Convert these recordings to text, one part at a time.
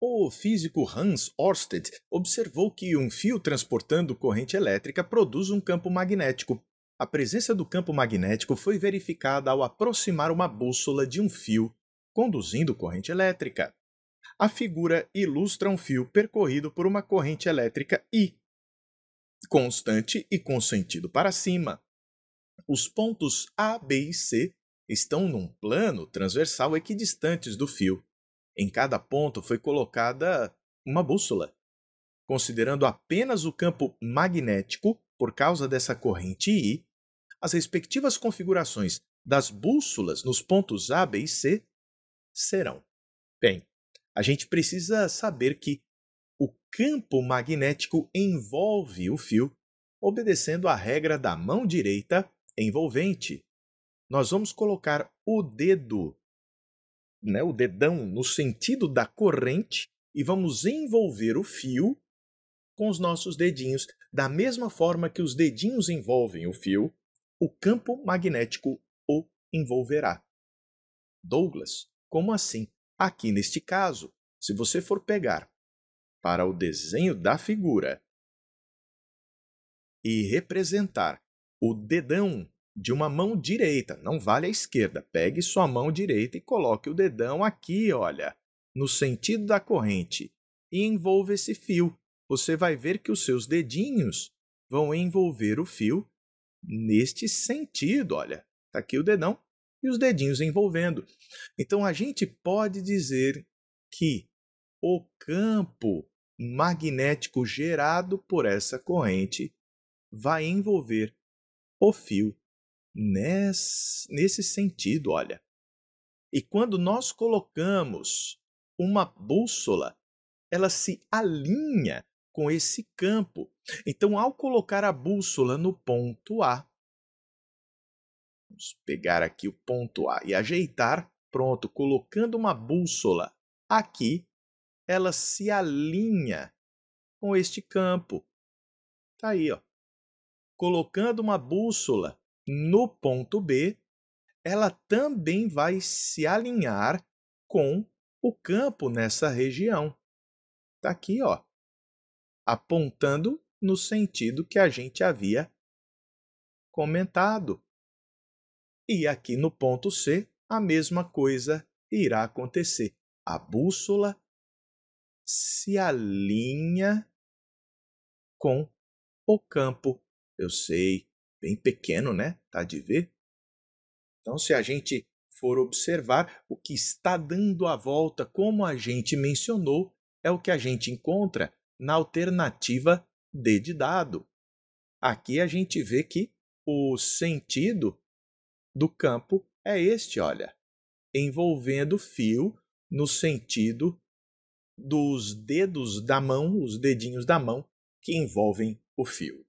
O físico Hans Ørsted observou que um fio transportando corrente elétrica produz um campo magnético. A presença do campo magnético foi verificada ao aproximar uma bússola de um fio conduzindo corrente elétrica. A figura ilustra um fio percorrido por uma corrente elétrica I, constante e com sentido para cima. Os pontos A, B e C estão num plano transversal equidistantes do fio. Em cada ponto foi colocada uma bússola. Considerando apenas o campo magnético, por causa dessa corrente I, as respectivas configurações das bússolas nos pontos A, B e C serão. Bem, a gente precisa saber que o campo magnético envolve o fio, obedecendo à regra da mão direita envolvente. Nós vamos colocar o dedo né, o dedão no sentido da corrente e vamos envolver o fio com os nossos dedinhos, da mesma forma que os dedinhos envolvem o fio, o campo magnético o envolverá. Douglas, como assim? Aqui neste caso, se você for pegar para o desenho da figura e representar o dedão de uma mão direita, não vale a esquerda. Pegue sua mão direita e coloque o dedão aqui, olha, no sentido da corrente, e envolva esse fio. Você vai ver que os seus dedinhos vão envolver o fio neste sentido, olha. Está aqui o dedão e os dedinhos envolvendo. Então, a gente pode dizer que o campo magnético gerado por essa corrente vai envolver o fio nesse sentido, olha. E quando nós colocamos uma bússola, ela se alinha com esse campo. Então, ao colocar a bússola no ponto A, vamos pegar aqui o ponto A e ajeitar, pronto, colocando uma bússola aqui, ela se alinha com este campo. Tá aí, ó. Colocando uma bússola no ponto B, ela também vai se alinhar com o campo nessa região. Está aqui, ó, apontando no sentido que a gente havia comentado. E aqui no ponto C, a mesma coisa irá acontecer. A bússola se alinha com o campo. Eu sei, bem pequeno, né? Tá de ver? Então, se a gente for observar o que está dando a volta, como a gente mencionou, é o que a gente encontra na alternativa D de dado. Aqui a gente vê que o sentido do campo é este, olha, envolvendo fio no sentido dos dedos da mão, os dedinhos da mão que envolvem o fio.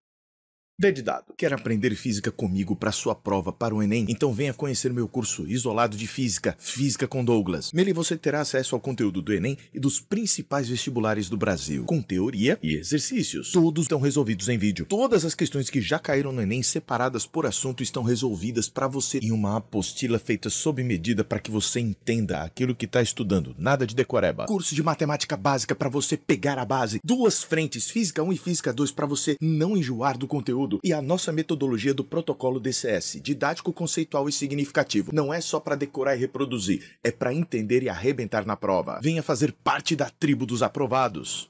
D dado. Quer aprender física comigo para sua prova para o Enem? Então venha conhecer meu curso Isolado de Física, Física com Douglas. Nele você terá acesso ao conteúdo do Enem e dos principais vestibulares do Brasil, com teoria e exercícios. Todos estão resolvidos em vídeo. Todas as questões que já caíram no Enem separadas por assunto estão resolvidas para você em uma apostila feita sob medida para que você entenda aquilo que está estudando. Nada de decoreba. Curso de matemática básica para você pegar a base. Duas frentes, física 1 e física 2 para você não enjoar do conteúdo conteúdo e a nossa metodologia do protocolo DCS, didático, conceitual e significativo. Não é só para decorar e reproduzir, é para entender e arrebentar na prova. Venha fazer parte da tribo dos aprovados.